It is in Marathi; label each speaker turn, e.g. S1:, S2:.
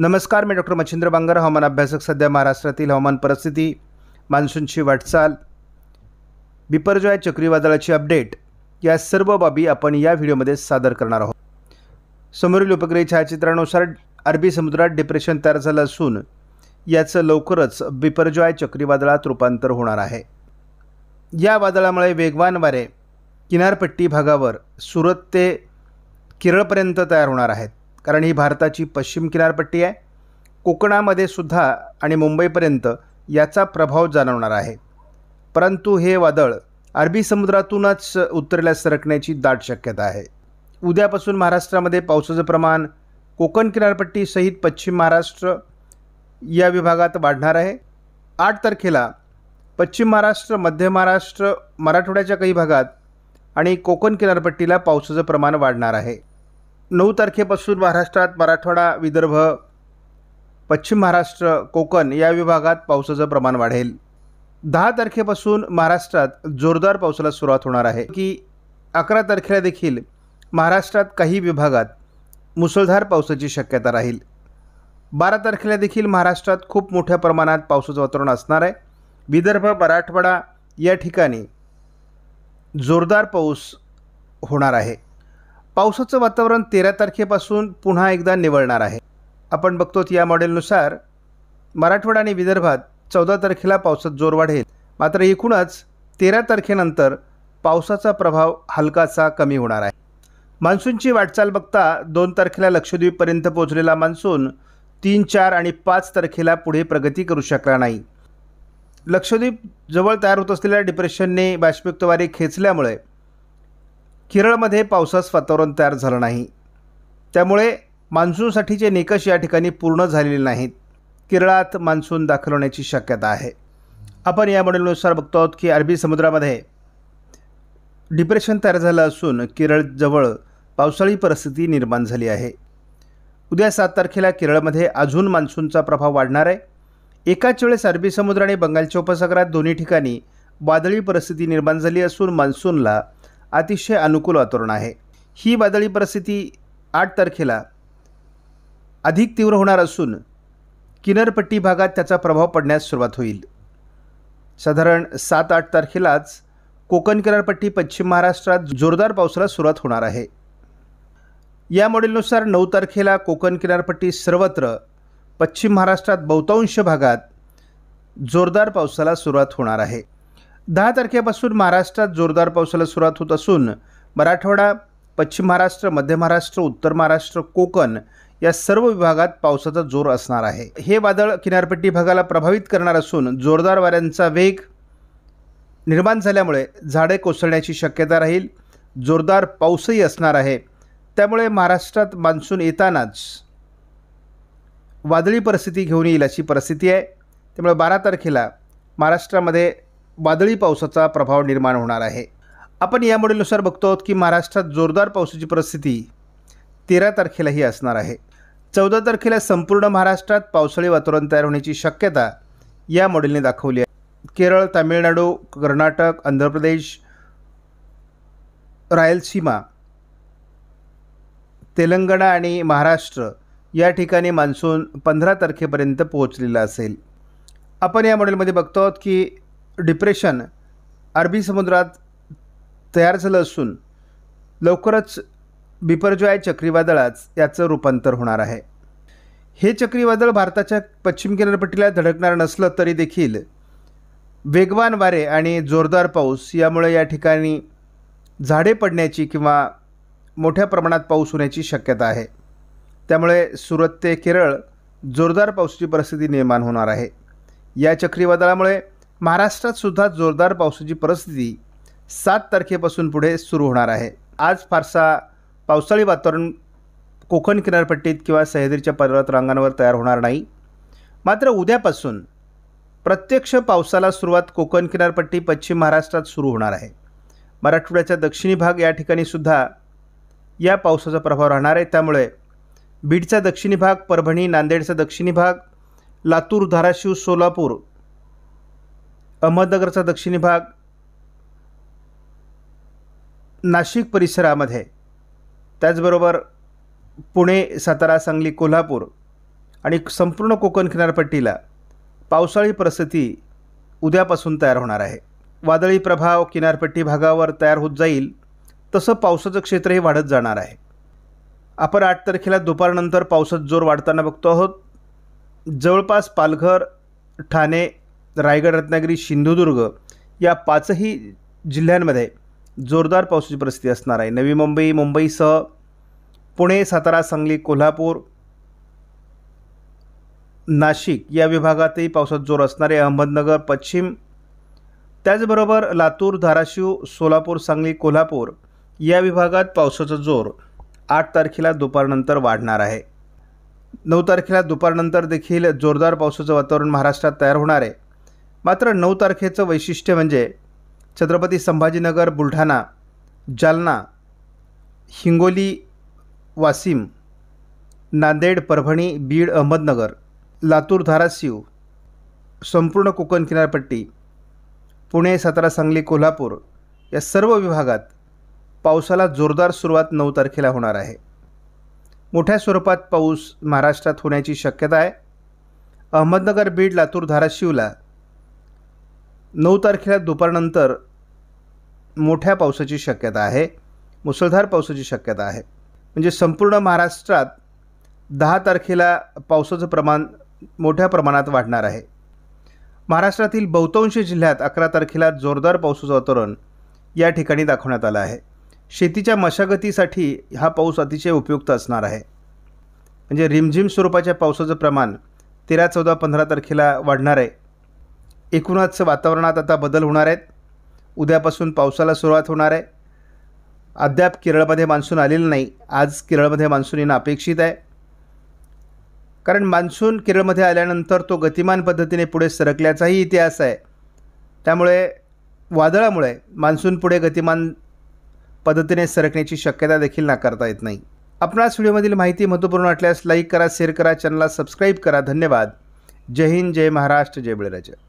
S1: नमस्कार मी डॉक्टर मच्छिंद्र बांगर हवामान अभ्यासक सध्या महाराष्ट्रातील हवामान परिस्थिती मान्सूनची वाटचाल बिपरजॉय चक्रीवादळाची अपडेट या सर्व बाबी आपण या व्हिडिओमध्ये सादर करणार आहोत समोरील उपग्रही छायाचित्रानुसार अरबी समुद्रात डिप्रेशन तयार झालं असून याचं लवकरच बिपरजॉय चक्रीवादळात रूपांतर होणार आहे या वादळामुळे वेगवान वारे किनारपट्टी भागावर सुरत ते केरळपर्यंत तयार होणार आहेत कारण ही भारताची पश्चिम किनारपट्टी आहे कोकणामध्ये सुद्धा आणि मुंबईपर्यंत याचा प्रभाव जाणवणार आहे परंतु हे वादळ अरबी समुद्रातूनच उत्तरेला सरकण्याची दाट शक्यता आहे उद्यापासून महाराष्ट्रामध्ये पावसाचं प्रमाण कोकण किनारपट्टीसहित पश्चिम महाराष्ट्र या विभागात वाढणार आहे आठ तारखेला पश्चिम महाराष्ट्र मध्य महाराष्ट्र मराठवाड्याच्या काही भागात आणि कोकण किनारपट्टीला पावसाचं प्रमाण वाढणार आहे नऊ तारखेपासून महाराष्ट्रात मराठवाडा विदर्भ पश्चिम महाराष्ट्र कोकण या विभागात पावसाचं प्रमाण वाढेल दहा तारखेपासून महाराष्ट्रात जोरदार पावसाला सुरुवात होणार आहे की अकरा तारखेला देखील महाराष्ट्रात काही विभागात मुसळधार पावसाची शक्यता राहील बारा तारखेला देखील महाराष्ट्रात खूप मोठ्या प्रमाणात पावसाचं वातावरण असणार आहे विदर्भ मराठवाडा या ठिकाणी जोरदार पाऊस होणार आहे पावसाचं वातावरण तेरा तारखेपासून पुन्हा एकदा निवळणार आहे आपण बघतो या मॉडेलनुसार मराठवाडा आणि विदर्भात चौदा तारखेला पावसात जोर वाढेल मात्र एकूणच तेरा तारखेनंतर पावसाचा प्रभाव हलकासा कमी होणार आहे मान्सूनची वाटचाल बघता दोन तारखेला लक्षद्वीपपर्यंत पोहोचलेला मान्सून तीन चार आणि पाच तारखेला पुढे प्रगती करू शकला नाही लक्षद्वीप जवळ तयार होत असलेल्या डिप्रेशनने बाष्पयुक्त वारे खेचल्यामुळे केरळमध्ये पावसास वातावरण तयार झालं नाही त्यामुळे मान्सूनसाठीचे निकष या ठिकाणी पूर्ण झालेले नाहीत केरळात मान्सून दाखल होण्याची शक्यता आहे आपण या मॉडेलनुसार बघतो आहोत की अरबी समुद्रामध्ये डिप्रेशन तयार झालं असून केरळजवळ पावसाळी परिस्थिती निर्माण झाली आहे उद्या सात तारखेला केरळमध्ये अजून मान्सूनचा प्रभाव वाढणार आहे एकाच वेळेस अरबी समुद्र आणि बंगालच्या उपसागरात दोन्ही ठिकाणी वादळी परिस्थिती निर्माण झाली असून मान्सूनला अतिशय अनुकूल वातावरण आहे ही वादळी परिस्थिती आठ तारखेला अधिक तीव्र होणार असून किनारपट्टी भागात त्याचा प्रभाव पडण्यास सुरुवात होईल साधारण सात आठ तारखेलाच कोकण किनारपट्टी पश्चिम महाराष्ट्रात जोरदार पावसाला सुरुवात होणार आहे या मॉडेलनुसार नऊ तारखेला कोकण किनारपट्टी सर्वत्र पश्चिम महाराष्ट्रात बहुतांश भागात जोरदार पावसाला सुरुवात होणार आहे दहा तारखेपासून महाराष्ट्रात जोरदार पावसाला सुरुवात होत असून मराठवाडा पश्चिम महाराष्ट्र मध्य महाराष्ट्र उत्तर महाराष्ट्र कोकण या सर्व विभागात पावसाचा जोर असणार आहे हे वादळ किनारपट्टी भागाला प्रभावित करणार असून जोरदार वाऱ्यांचा वेग निर्माण झाल्यामुळे झाडे कोसळण्याची शक्यता राहील जोरदार पाऊसही असणार आहे त्यामुळे महाराष्ट्रात मान्सून येतानाच वादळी परिस्थिती घेऊन येईल अशी परिस्थिती आहे त्यामुळे बारा तारखेला महाराष्ट्रामध्ये वादळी पावसाचा प्रभाव निर्माण होणार आहे आपण या मॉडेलनुसार बघतो आहोत की महाराष्ट्रात जोरदार पावसाची परिस्थिती तेरा तारखेलाही असणार आहे चौदा तारखेला संपूर्ण महाराष्ट्रात पावसाळी वातावरण तयार होण्याची शक्यता या मॉडेलने दाखवली आहे केरळ तामिळनाडू कर्नाटक आंध्र प्रदेश रायलसीमा तेलंगणा आणि महाराष्ट्र या ठिकाणी मान्सून पंधरा तारखेपर्यंत पोहोचलेला असेल आपण या मॉडेलमध्ये बघतो आहोत की डिप्रेशन अरबी समुद्रात तयार झालं असून लवकरच बिपरजॉय चक्रीवादळाच याचं रूपांतर होणार आहे हे चक्रीवादळ भारताच्या पश्चिम किनारपट्टीला धडकणार नसलं तरी देखील वेगवान वारे आणि जोरदार पाऊस यामुळे या ठिकाणी झाडे पडण्याची किंवा मोठ्या प्रमाणात पाऊस होण्याची शक्यता आहे त्यामुळे सुरत ते केरळ जोरदार पाऊसची परिस्थिती निर्माण होणार आहे या चक्रीवादळामुळे महाराष्ट्रात सुद्धा जोरदार पावसाची परिस्थिती सात तारखेपासून पुढे सुरू होणार आहे आज फारसा पावसाळी वातावरण कोकण किनारपट्टीत किंवा सह्याद्रीच्या पर्वत रांगांवर तयार होणार नाही मात्र उद्यापासून प्रत्यक्ष पावसाला सुरुवात कोकण किनारपट्टी पश्चिम महाराष्ट्रात सुरू होणार आहे मराठवाड्याचा दक्षिणी भाग या ठिकाणी सुद्धा या पावसाचा प्रभाव राहणार आहे त्यामुळे बीडचा दक्षिणी भाग परभणी नांदेडचा दक्षिणी भाग लातूर धाराशिव सोलापूर अहमदनगरचा दक्षिणी भाग नाशिक परिसरामध्ये त्याचबरोबर पुणे सातारा सांगली कोल्हापूर आणि संपूर्ण कोकण किनारपट्टीला पावसाळी परिस्थिती उद्यापासून तयार होणार आहे वादळी प्रभाव किनारपट्टी भागावर तयार होत जाईल तसं पावसाचं क्षेत्रही वाढत जाणार आहे आपण आठ तारखेला दुपारनंतर पावसात जोर वाढताना बघतो आहोत जवळपास पालघर ठाणे रायगड रत्नागिरी सिंधुदुर्ग या पाचही जिल्ह्यांमध्ये जोरदार पावसाची परिस्थिती असणार आहे नवी मुंबई मुंबईसह पुणे सातारा सांगली कोल्हापूर नाशिक या विभागातही पावसात जोर असणार आहे अहमदनगर पश्चिम त्याचबरोबर लातूर धाराशिव सोलापूर सांगली कोल्हापूर या विभागात पावसाचा जोर आठ तारखेला दुपारनंतर वाढणार आहे नऊ तारखेला दुपारनंतर देखील जोरदार पावसाचं वातावरण महाराष्ट्रात तयार होणार आहे मात्र नऊ तारखेचं वैशिष्ट्य म्हणजे छत्रपती संभाजीनगर बुलढाणा जालना हिंगोली वासिम नांदेड परभणी बीड अहमदनगर लातूर धाराशिव संपूर्ण कोकण किनारपट्टी पुणे सातारा सांगली कोल्हापूर या सर्व विभागात पावसाला जोरदार सुरुवात नऊ तारखेला होणार आहे मोठ्या स्वरूपात पाऊस महाराष्ट्रात होण्याची शक्यता आहे अहमदनगर बीड लातूर धाराशिवला नऊ तारखेला दुपारनंतर मोठ्या पावसाची शक्यता आहे मुसळधार पावसाची शक्यता आहे म्हणजे संपूर्ण महाराष्ट्रात दहा तारखेला पावसाचं प्रमाण मोठ्या प्रमाणात वाढणार आहे महाराष्ट्रातील बहुतांश जिल्ह्यात अकरा तारखेला जोरदार पावसाचं वातावरण या ठिकाणी दाखवण्यात आलं आहे शेतीच्या मशागतीसाठी हा पाऊस अतिशय उपयुक्त असणार आहे म्हणजे रिमझिम स्वरूपाच्या पावसाचं प्रमाण तेरा चौदा पंधरा तारखेला वाढणार आहे एकूणच वातावरणात आता बदल होणार आहेत उद्यापासून पावसाला सुरुवात होणार आहे अद्याप केरळमध्ये मान्सून आलेलं नाही आज केरळमध्ये मान्सून येणं अपेक्षित आहे कारण मान्सून केरळमध्ये आल्यानंतर तो गतिमान पद्धतीने पुढे सरकल्याचाही इतिहास आहे त्यामुळे वादळामुळे मान्सून पुढे गतिमान पद्धतीने सरकण्याची शक्यता देखील नाकारता येत नाही आपणास व्हिडिओमधील माहिती महत्त्वपूर्ण वाटल्यास लाईक करा शेअर करा चॅनलला सबस्क्राईब करा धन्यवाद जय हिंद जय महाराष्ट्र जय बळीराजा